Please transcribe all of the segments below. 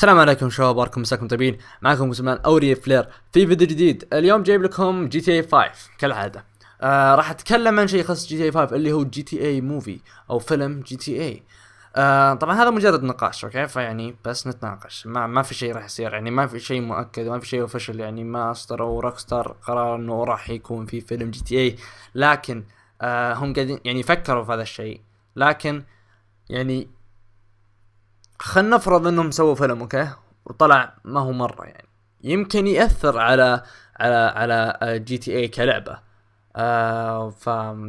السلام عليكم شباب اخباركم مساكم طيبين معكم سلمان اوري فلير في فيديو جديد اليوم جايب لكم جي تي اي 5 كالعاده آه راح اتكلم عن شيء يخص جي تي اي 5 اللي هو جي تي اي موفي او فيلم جي تي اي آه، طبعا هذا مجرد نقاش اوكي فيعني بس نتناقش ما, ما في شيء راح يصير يعني ما في شيء مؤكد ما في شيء اوفشل يعني ما اصدروا ستار قرار انه راح يكون في فيلم جي تي اي لكن آه هم قاعدين يعني فكروا في هذا الشيء لكن يعني خلنا نفرض انهم سووا فيلم اوكي وطلع ما هو مره يعني يمكن ياثر على على على آه، جي تي اي كلعبه آه ف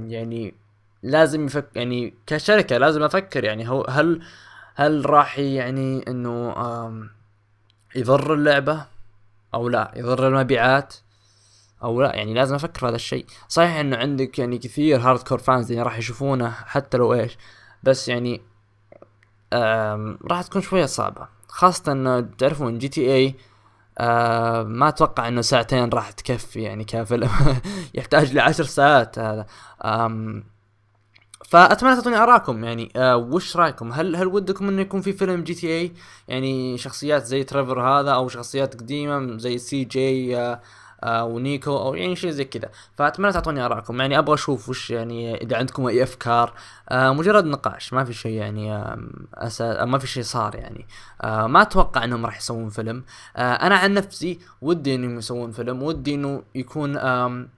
يعني لازم يفك يعني كشركه لازم افكر يعني هو هل هل راح يعني انه يضر اللعبه او لا يضر المبيعات او لا يعني لازم افكر في هذا الشيء صحيح انه عندك يعني كثير هارد كور فانز يعني راح يشوفونه حتى لو ايش بس يعني راح تكون شويه صعبه خاصه انه تعرفون جي تي اي آه ما اتوقع انه ساعتين راح تكفي يعني كفيلم يحتاج لعشر ساعات هذا فاتمنى تعطوني اراكم يعني آه وش رايكم هل هل ودكم انه يكون في فيلم جي تي اي يعني شخصيات زي تريفر هذا او شخصيات قديمه زي سي جي آه آه، ونيكو او يعني شيء زي كذا فاتمنى تعطوني ارائكم يعني ابغى اشوف وش يعني اذا عندكم اي افكار آه، مجرد نقاش ما في شيء يعني أسا... ما في شيء صار يعني آه، ما اتوقع انهم راح يسوون فيلم انا عن نفسي ودي انهم يسوون فيلم ودي انه يكون آم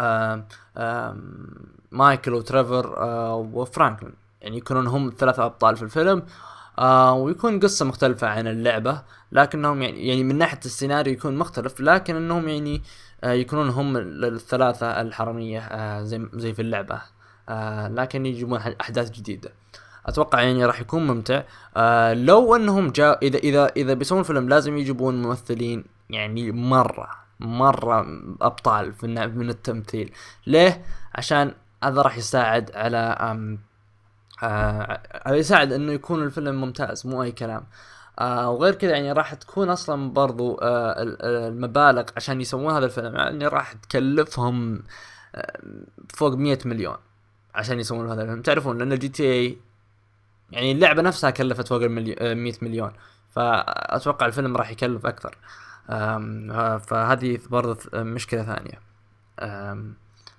آم آم مايكل وتريفر وفرانكلين يعني يكونون هم الثلاثه أبطال في الفيلم آه ويكون قصة مختلفة عن اللعبة لكنهم يعني, يعني من ناحية السيناريو يكون مختلف لكن انهم يعني آه يكونون هم الثلاثة الحرامية آه زي, زي في اللعبة آه لكن يجيبون احداث جديدة اتوقع يعني راح يكون ممتع آه لو انهم جا اذا اذا اذا بيسوون فيلم لازم يجيبون ممثلين يعني مرة مرة ابطال في من التمثيل ليه عشان هذا راح يساعد على آه يساعد انه يكون الفيلم ممتاز مو اي كلام آه وغير كذا يعني راح تكون اصلا برضو آه المبالغ عشان يسوون هذا الفيلم يعني راح تكلفهم آه فوق مية مليون عشان يسوون هذا الفيلم تعرفون لان الجي تي اي يعني اللعبه نفسها كلفت فوق المية آه، مليون فاتوقع الفيلم راح يكلف اكثر آه، فهذه برضه مشكله ثانيه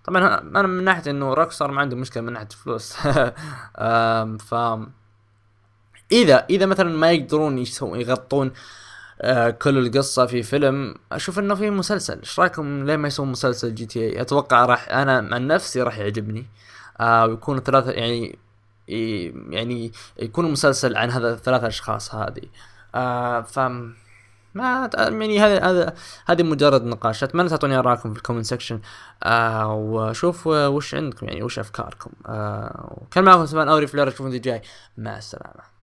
طبعا انا من ناحيه انه روك صار ما عنده مشكله من ناحيه فلوس ف اذا اذا مثلا ما يقدرون يسوون يغطون آه، كل القصه في فيلم اشوف انه في مسلسل ايش رايكم ليه ما يسوون مسلسل جي تي اي اتوقع راح انا عن نفسي راح يعجبني آه، ويكون ثلاثه يعني يعني يكون مسلسل عن هذا الثلاثه اشخاص هذه آه فم ما يعني هذا هذا هذه مجرد نقاشات اتمنى تعطوني ارائكم في الكومنت سكشن آه وشوف آه، وش عندكم يعني وش افكاركم آه وكان معكم سمان اوري فلير الجاي مع السلامه